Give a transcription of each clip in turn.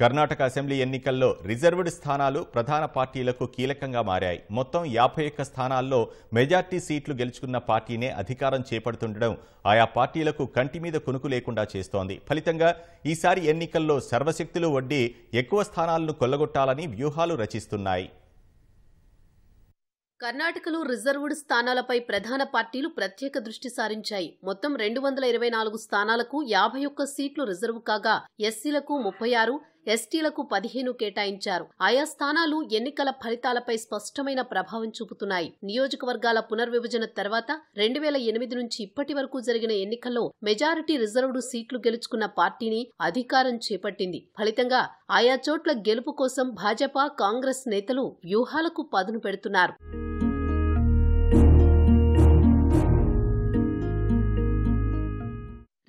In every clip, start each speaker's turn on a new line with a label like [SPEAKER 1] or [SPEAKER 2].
[SPEAKER 1] Karnataka assembly ఎన్నికల్లో reserved స్థానాలు ప్రధాన పార్టీలకు కీలకంగా మారాయి మొత్తం యాభై ఒక్క స్థానాల్లో మెజార్టీ సీట్లు గెలుచుకున్న పార్టీనే అధికారం చేపడుతుండడం ఆయా పార్టీలకు కంటి మీద కొనుకు లేకుండా చేస్తోంది ఫలితంగా ఈసారి ఎన్నికల్లో సర్వశక్తులు వడ్డీ ఎక్కువ స్థానాలను కొల్లగొట్టాలని వ్యూహాలు రచిస్తున్నాయి కర్ణాటకలో రిజర్వ్డ్ స్థానాలపై ప్రధాన పార్టీలు ప్రత్యేక దృష్టి సారించాయి మొత్తం రెండు వందల ఇరవై నాలుగు స్థానాలకు యాభై ఒక్క సీట్లు రిజర్వ్ కాగా ఎస్సీలకు ముప్పై ఆరు ఎస్టీలకు పదిహేను కేటాయించారు ఆయా స్థానాలు ఎన్నికల ఫలితాలపై స్పష్టమైన ప్రభావం చూపుతున్నాయి నియోజకవర్గాల పునర్విభజన తర్వాత రెండు వేల ఎనిమిది నుంచి ఇప్పటి వరకు జరిగిన ఎన్నికల్లో మెజారిటీ రిజర్వ్డ్ సీట్లు గెలుచుకున్న పార్టీని అధికారం చేపట్టింది ఫలితంగా ఆయా చోట్ల గెలుపు కోసం భాజపా కాంగ్రెస్ నేతలు వ్యూహాలకు పదును పెడుతున్నారు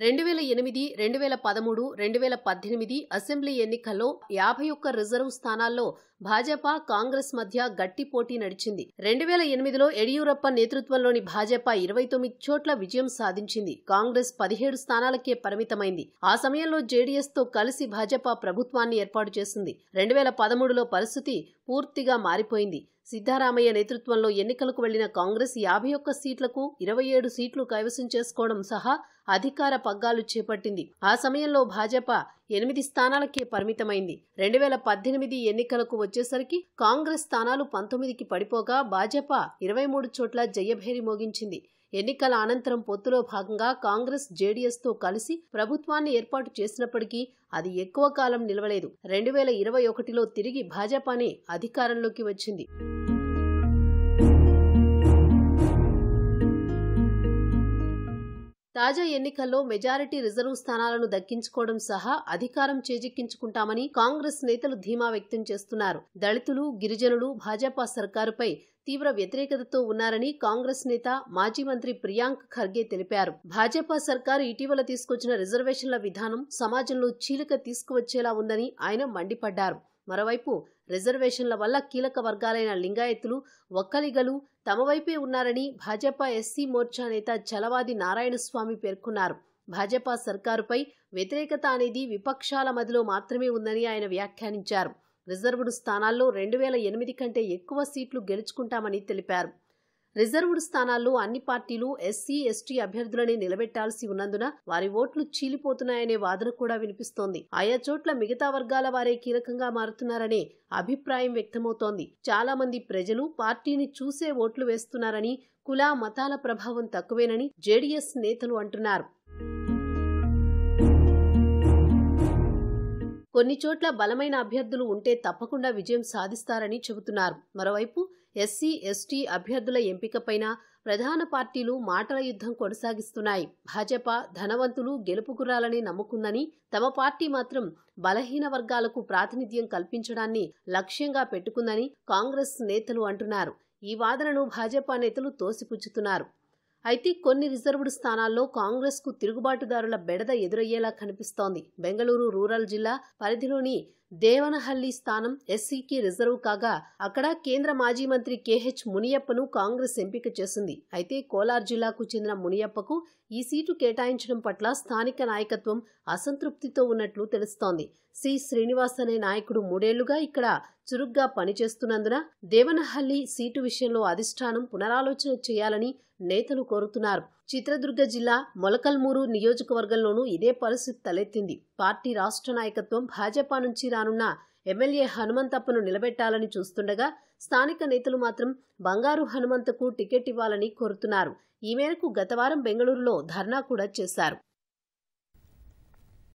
[SPEAKER 1] రెండు వేల ఎనిమిది రెండు వేల పదమూడు రెండు వేల పద్దెనిమిది అసెంబ్లీ ఎన్నికల్లో యాభై ఒక్క రిజర్వ్ స్థానాల్లో భాజపా కాంగ్రెస్ మధ్య గట్టి పోటీ నడిచింది రెండు వేల ఎనిమిదిలో యడియూరప్ప నేతృత్వంలోని భాజపా ఇరవై తొమ్మిది చోట్ల విజయం సాధించింది కాంగ్రెస్ పదిహేడు స్థానాలకే పరిమితమైంది ఆ సమయంలో జేడీఎస్ తో కలిసి భాజపా ప్రభుత్వాన్ని ఏర్పాటు చేసింది రెండు వేల పదమూడులో పరిస్థితి పూర్తిగా మారిపోయింది సిద్ధారామయ్య నేతృత్వంలో ఎన్నికలకు వెళ్లిన కాంగ్రెస్ యాభై ఒక్క సీట్లకు ఇరవై ఏడు సీట్లు కైవసం చేసుకోవడం సహా అధికార పగ్గాలు చేపట్టింది ఆ సమయంలో భాజపా ఎనిమిది స్థానాలకే పరిమితమైంది రెండు వేల పద్దెనిమిది ఎన్నికలకు వచ్చేసరికి కాంగ్రెస్ స్థానాలు పంతొమ్మిదికి పడిపోగా భాజపా ఇరవై మూడు చోట్ల జయభేరి మోగించింది ఎన్నికల అనంతరం పొత్తులో భాగంగా కాంగ్రెస్ జేడీఎస్తో కలిసి ప్రభుత్వాన్ని ఏర్పాటు చేసినప్పటికీ అది ఎక్కువ కాలం నిలవలేదు రెండు వేల ఇరవై ఒకటిలో తిరిగి భాజపానే అధికారంలోకి వచ్చింది తాజా ఎన్నికల్లో మెజారిటీ రిజర్వ్ స్థానాలను దక్కించుకోవడం సహా అధికారం చేజిక్కించుకుంటామని కాంగ్రెస్ నేతలు ధీమా వ్యక్తం చేస్తున్నారు దళితులు గిరిజనులు భాజపా సర్కారుపై తీవ్ర వ్యతిరేకతతో ఉన్నారని కాంగ్రెస్ నేత మాజీ మంత్రి ప్రియాంక్ ఖర్గే తెలిపారు భాజపా సర్కారు ఇటీవల తీసుకొచ్చిన రిజర్వేషన్ల విధానం సమాజంలో చీలిక తీసుకువచ్చేలా ఉందని ఆయన మండిపడ్డారు మరోవైపు రిజర్వేషన్ల వల్ల కీలక వర్గాలైన లింగాయతులు ఒక్కలిగలు తమ వైపే ఉన్నారని భాజపా ఎస్సీ మోర్చా నేత చలవాది నారాయణస్వామి పేర్కొన్నారు భాజపా సర్కారుపై వ్యతిరేకత అనేది విపక్షాల మదిలో మాత్రమే ఉందని ఆయన వ్యాఖ్యానించారు రిజర్వ్డ్ స్థానాల్లో రెండు వేల ఎనిమిది కంటే ఎక్కువ సీట్లు గెలుచుకుంటామని తెలిపారు రిజర్వ్డ్ స్థానాల్లో అన్ని పార్టీలు ఎస్సీ ఎస్టీ అభ్యర్థులని నిలబెట్టాల్సి ఉన్నందున వారి ఓట్లు చీలిపోతున్నాయనే వాదన కూడా వినిపిస్తోంది ఆయా చోట్ల మిగతా వర్గాల వారే కీలకంగా మారుతున్నారనే అభిప్రాయం వ్యక్తమవుతోంది చాలా మంది ప్రజలు పార్టీని చూసే ఓట్లు వేస్తున్నారని కుల మతాల ప్రభావం తక్కువేనని జేడీఎస్ నేతలు అంటున్నారు కొన్ని చోట్ల బలమైన అభ్యర్థులు ఉంటే తప్పకుండా విజయం సాధిస్తారని చెబుతున్నారు మరోవైపు ఎస్సీ ఎస్టీ అభ్యర్థుల ఎంపికపైన ప్రధాన పార్టీలు మాటల యుద్ధం కొనసాగిస్తున్నాయి భాజపా ధనవంతులు గెలుపుకురాలని నమ్ముకుందని తమ పార్టీ మాత్రం బలహీన వర్గాలకు ప్రాతినిధ్యం కల్పించడాన్ని లక్ష్యంగా పెట్టుకుందని కాంగ్రెస్ నేతలు అంటున్నారు ఈ వాదనను భాజపా నేతలు తోసిపుచ్చుతున్నారు అయితే కొన్ని రిజర్వ్డ్ స్థానాల్లో కాంగ్రెస్కు తిరుగుబాటుదారుల బెడద ఎదురయ్యేలా కనిపిస్తోంది బెంగళూరు రూరల్ జిల్లా పరిధిలోని దేవనహల్లి స్థానం ఎస్సీకి రిజర్వ్ కాగా అక్కడ కేంద్ర మాజీ మంత్రి కేహెచ్ మునియప్పను కాంగ్రెస్ ఎంపిక చేసింది అయితే కోలార్ జిల్లాకు చెందిన మునియప్పకు ఈ సీటు కేటాయించడం పట్ల స్థానిక నాయకత్వం అసంతృప్తితో ఉన్నట్లు తెలుస్తోంది సి శ్రీనివాస్ అనే నాయకుడు మూడేళ్లుగా ఇక్కడ చురుగ్గా పనిచేస్తున్నందున దేవనహల్లి సీటు విషయంలో అధిష్టానం పునరాలోచన చేయాలని నేతలు కోరుతున్నారు చిత్రదుర్గ జిల్లా మొలకల్మూరు నియోజకవర్గంలోనూ ఇదే పరిస్థితి తలెత్తింది పార్టీ రాష్ట్ర నాయకత్వం భాజపా నుంచి రానున్న ఎమ్మెల్యే హనుమంతప్పను నిలబెట్టాలని చూస్తుండగా స్థానిక నేతలు మాత్రం బంగారు హనుమంతకు టికెట్ ఇవ్వాలని కోరుతున్నారు ఈ మేరకు గతవారం బెంగళూరులో ధర్నా కూడా చేశారు